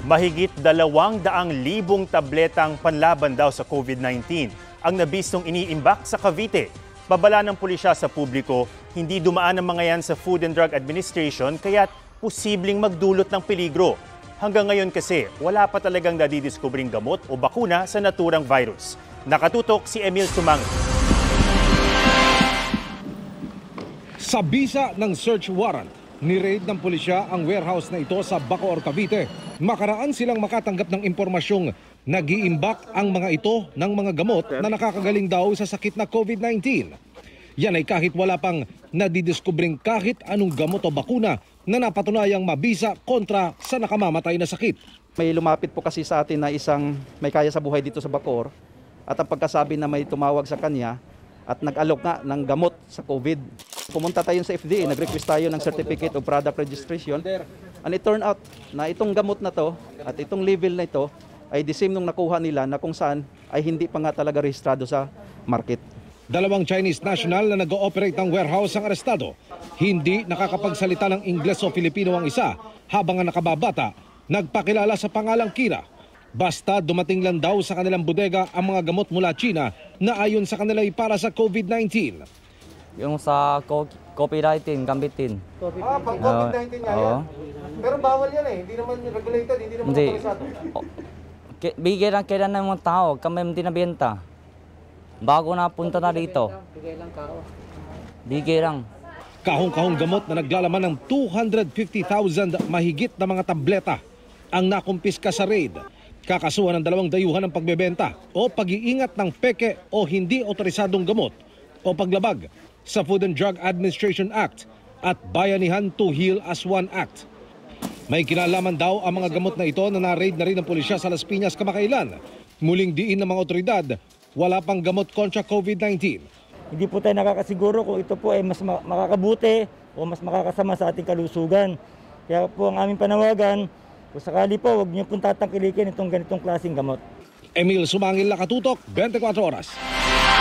Mahigit dalawang daang libong tabletang panlaban daw sa COVID-19 ang nabistong iniimbak sa Cavite. Babala ng pulisya sa publiko, hindi dumaan ang mga yan sa Food and Drug Administration kaya posibleng magdulot ng peligro. Hanggang ngayon kasi, wala pa talagang nadidiscovering gamot o bakuna sa naturang virus. Nakatutok si Emil Sumang. Sa bisa ng search warrant, Niraid ng pulisya ang warehouse na ito sa Bacoor, Cavite. Makaraan silang makatanggap ng impormasyong nag-iimbak ang mga ito ng mga gamot na nakakagaling daw sa sakit na COVID-19. Yan ay kahit wala pang nadidiskubreng kahit anong gamot o bakuna na napatunayang mabisa kontra sa nakamamatay na sakit. May lumapit po kasi sa atin na isang may kaya sa buhay dito sa Bacoor at ang pagkasabi na may tumawag sa kanya at nag-alok nga ng gamot sa COVID pumunta tayo sa FDA, nag-request tayo ng certificate of product registration. And it turned out na itong gamot na to at itong level na ito ay the same nung nakuha nila na kung saan ay hindi pa nga talaga rehistrado sa market. Dalawang Chinese national na nag-ooperate ng warehouse ang arestado. Hindi nakakapagsalita ng Ingles o Filipino ang isa habang ang nakababata nagpakilala sa pangalang Kira. Basta dumating lang daw sa kanilang bodega ang mga gamot mula China na ayon sa kanila ay para sa COVID-19. Yung sa co copywriting, gambitin. covid Ah, pag COVID-19 nga Oo. yan. Pero bawal yan eh. Hindi naman regulated, hindi naman Hindi. autorisado. bigay lang bigyan ng kailan ng mga tao, kami hindi nabenta. Bago na punta na dito. Bigay lang Kahong-kahong gamot na naglalaman ng 250,000 mahigit na mga tableta ang nakumpiska sa raid. Kakasuhan ng dalawang dayuhan ng pagbebenta o pag-iingat ng peke o hindi otorisadong gamot o paglabag sa Food and Drug Administration Act at Bayanihan to Heal as One Act. May kinalaman daw ang mga gamot na ito na na-raid na rin ng pulisya sa Las Piñas kamakailan. Muling diin ng mga otoridad, wala pang gamot kontra COVID-19. Hindi po tayo nakakasiguro kung ito po ay mas makakabuti o mas makakasama sa ating kalusugan. Kaya po ang aming panawagan, kung sakali po, huwag niyo pong tatangkilikin itong ganitong klaseng gamot. Emil Sumangil, Nakatutok, 24 Oras.